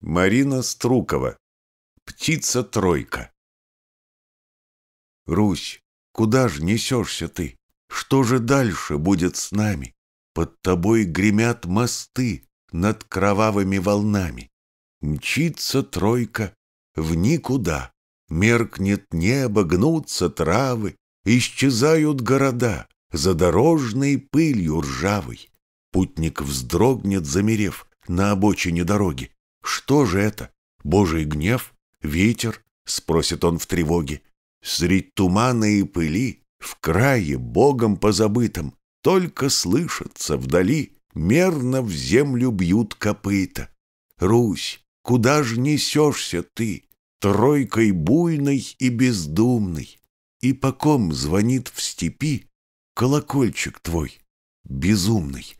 Марина Струкова. Птица-тройка. Русь, куда ж несешься ты? Что же дальше будет с нами? Под тобой гремят мосты над кровавыми волнами. Мчится тройка в никуда. Меркнет небо, гнутся травы, Исчезают города за дорожной пылью ржавой. Путник вздрогнет, замерев на обочине дороги. «Что же это? Божий гнев? Ветер?» — спросит он в тревоге. «Средь тумана и пыли, в крае, богом позабытом, только слышатся вдали, мерно в землю бьют копыта. Русь, куда ж несешься ты, тройкой буйной и бездумной? И по ком звонит в степи колокольчик твой, безумный?»